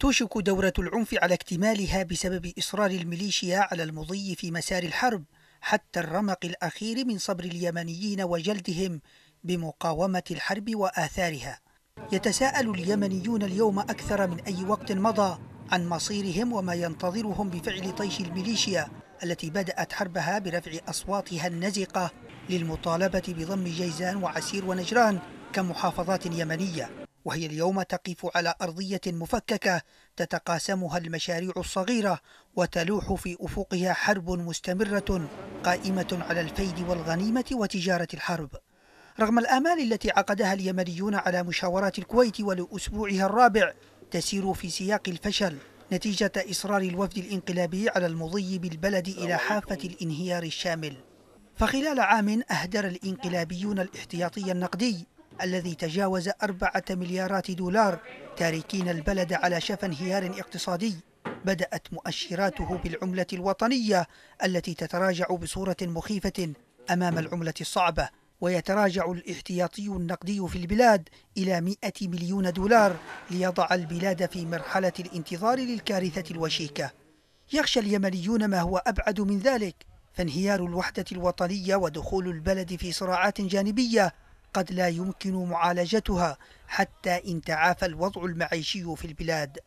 توشك دورة العنف على اكتمالها بسبب إصرار الميليشيا على المضي في مسار الحرب حتى الرمق الأخير من صبر اليمنيين وجلدهم بمقاومة الحرب وآثارها يتساءل اليمنيون اليوم أكثر من أي وقت مضى عن مصيرهم وما ينتظرهم بفعل طيش الميليشيا التي بدأت حربها برفع أصواتها النزقة للمطالبة بضم جيزان وعسير ونجران كمحافظات يمنية وهي اليوم تقف على أرضية مفككة تتقاسمها المشاريع الصغيرة وتلوح في أفقها حرب مستمرة قائمة على الفيد والغنيمة وتجارة الحرب رغم الآمال التي عقدها اليمنيون على مشاورات الكويت ولأسبوعها الرابع تسير في سياق الفشل نتيجة إصرار الوفد الانقلابي على المضي بالبلد إلى حافة الانهيار الشامل فخلال عام أهدر الانقلابيون الاحتياطي النقدي الذي تجاوز أربعة مليارات دولار تاركين البلد على شفا انهيار اقتصادي بدأت مؤشراته بالعملة الوطنية التي تتراجع بصورة مخيفة أمام العملة الصعبة ويتراجع الاحتياطي النقدي في البلاد إلى 100 مليون دولار ليضع البلاد في مرحلة الانتظار للكارثة الوشيكة يخشى اليمنيون ما هو أبعد من ذلك فانهيار الوحدة الوطنية ودخول البلد في صراعات جانبية قد لا يمكن معالجتها حتى إن تعافى الوضع المعيشي في البلاد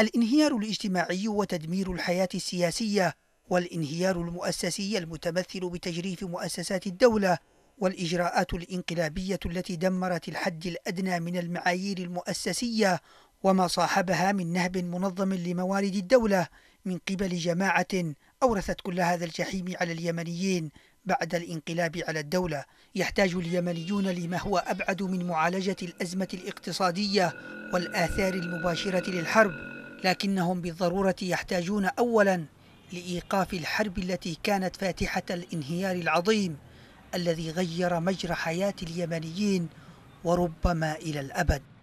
الانهيار الاجتماعي وتدمير الحياة السياسية والانهيار المؤسسي المتمثل بتجريف مؤسسات الدولة والإجراءات الإنقلابية التي دمرت الحد الأدنى من المعايير المؤسسية وما صاحبها من نهب منظم لموارد الدولة من قبل جماعة أورثت كل هذا الجحيم على اليمنيين بعد الانقلاب على الدولة يحتاج اليمنيون لما هو أبعد من معالجة الأزمة الاقتصادية والآثار المباشرة للحرب لكنهم بالضرورة يحتاجون أولا لإيقاف الحرب التي كانت فاتحة الانهيار العظيم الذي غير مجرى حياة اليمنيين وربما إلى الأبد